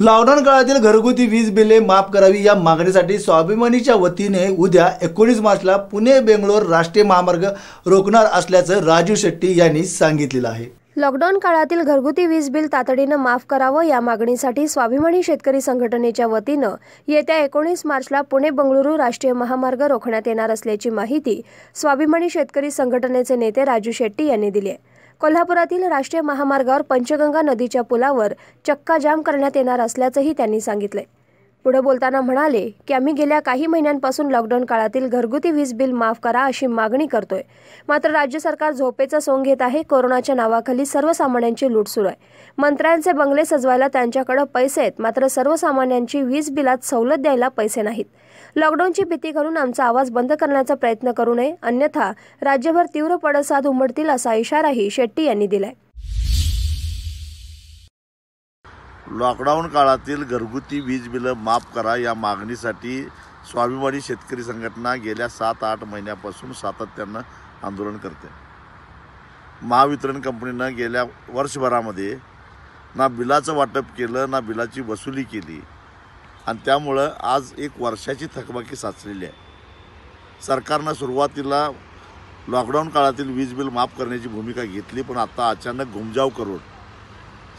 lockdown काळातील घरगुती वीज बिले माफ करावी या मागणीसाठी स्वाभिमानीच्या वतीने उद्या एकोणीस मार्चला पुणे बेंगलोर राष्ट्रीय महामार्ग रोखणार असल्याचं राजू शेट्टी यांनी सांगितलेलं आहे लॉकडाऊन काळातील घरगुती वीज बिल तातडीनं माफ करावं या मागणीसाठी स्वाभिमानी शेतकरी संघटनेच्या वतीनं येत्या एकोणीस मार्चला पुणे बंगळुरू राष्ट्रीय महामार्ग रोखण्यात येणार असल्याची माहिती स्वाभिमानी शेतकरी संघटनेचे नेते राजू शेट्टी यांनी दिली आहे कोल्हापुरातील राष्ट्रीय महामार्गावर पंचगंगा नदीच्या पुलावर चक्का जाम करण्यात येणार असल्याचंही त्यांनी सांगितलं पुढे बोलताना म्हणाले की आम्ही गेल्या काही महिन्यांपासून लॉकडाऊन काळातील घरगुती वीज बिल माफ करा अशी मागणी करतोय मात्र राज्य सरकार झोपेचा सोंग घेत आहे कोरोनाच्या नावाखाली सर्वसामान्यांची लूट सुरू आहे मंत्र्यांचे बंगले सजवायला त्यांच्याकडे पैसे आहेत मात्र सर्वसामान्यांची वीज बिलात सवलत द्यायला पैसे नाहीत लॉकडाऊनची भीती करून आमचा आवाज बंद करण्याचा प्रयत्न करू नये अन्यथा राज्यभर तीव्र पडसाद उमटतील असा इशाराही शेट्टी यांनी दिलाय लॉकडाऊन काळातील घरगुती वीज बिलं माफ करा या मागणीसाठी स्वाभिमानी शेतकरी संघटना गेल्या सात आठ महिन्यापासून सातत्यानं आंदोलन करते महावितरण कंपनीनं गेल्या वर्षभरामध्ये ना बिलाचं वाटप केलं ना बिलाची वसुली केली आणि त्यामुळं आज एक वर्षाची थकबाकी साचलेली आहे सरकारनं सुरुवातीला लॉकडाऊन काळातील वीज बिल माफ करण्याची भूमिका घेतली पण आता अचानक घुमजाव करून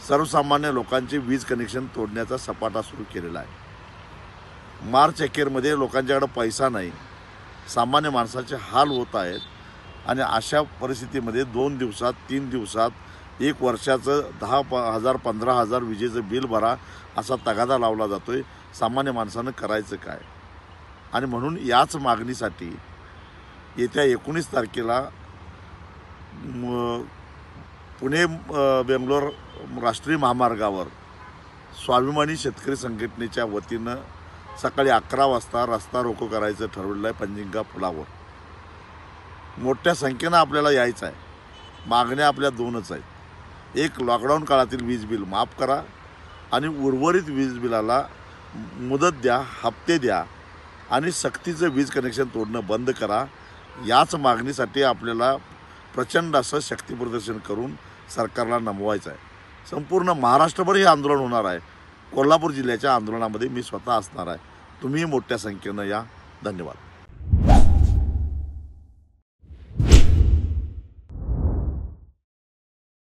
सर्वसामान्य लोकांचे वीज कनेक्शन तोडण्याचा सपाटा सुरू केलेला आहे मार्च अखेरमध्ये लोकांच्याकडं पैसा नाही सामान्य माणसाचे हाल होत आहेत आणि अशा परिस्थितीमध्ये दोन दिवसात तीन दिवसात एक वर्षाचं दहा प हजार पंधरा हजार विजेचं बिल भरा असा तगादा लावला जातो आहे सामान्य माणसानं करायचं काय आणि म्हणून याच मागणीसाठी येत्या एकोणीस तारखेला पुणे बेंगलोर राष्ट्रीय महामार्गावर स्वाभिमानी शेतकरी संघटनेच्या वतीनं सकाळी अकरा वाजता रस्ता रोको करायचं ठरवलेलं आहे पंजिंगा पुलावर मोठ्या संख्येनं आपल्याला यायचं आहे मागण्या आपल्या दोनच आहेत एक लॉकडाऊन काळातील वीज बिल माफ करा आणि उर्वरित वीज बिलाला मुदत द्या हप्ते द्या आणि सक्तीचं वीज कनेक्शन तोडणं बंद करा याच मागणीसाठी आपल्याला प्रचंड असं शक्तीप्रदर्शन करून सरकारला नमवायचं आहे संपूर्ण महाराष्ट्रभर हे आंदोलन होणार आहे कोल्हापूर जिल्ह्याच्या आंदोलनामध्ये मी स्वतः असणार आहे तुम्ही मोठ्या संख्येनं या धन्यवाद